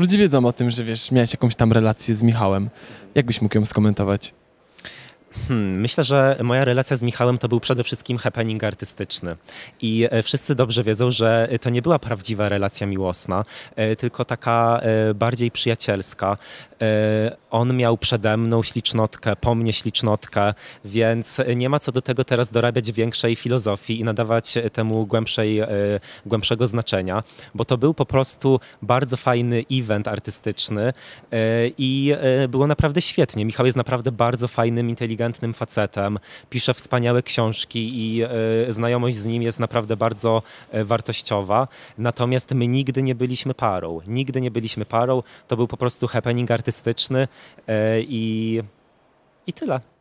Ludzie wiedzą o tym, że wiesz, miałeś jakąś tam relację z Michałem. Jak byś mógł ją skomentować? Hmm, myślę, że moja relacja z Michałem to był przede wszystkim happening artystyczny. I e, wszyscy dobrze wiedzą, że to nie była prawdziwa relacja miłosna, e, tylko taka e, bardziej przyjacielska. E, on miał przede mną ślicznotkę, po mnie ślicznotkę, więc nie ma co do tego teraz dorabiać większej filozofii i nadawać temu głębszej, e, głębszego znaczenia, bo to był po prostu bardzo fajny event artystyczny e, i było naprawdę świetnie. Michał jest naprawdę bardzo fajnym, inteligentnym facetem, pisze wspaniałe książki i znajomość z nim jest naprawdę bardzo wartościowa, natomiast my nigdy nie byliśmy parą. Nigdy nie byliśmy parą, to był po prostu happening artystyczny artystyczny e, i, i tyle.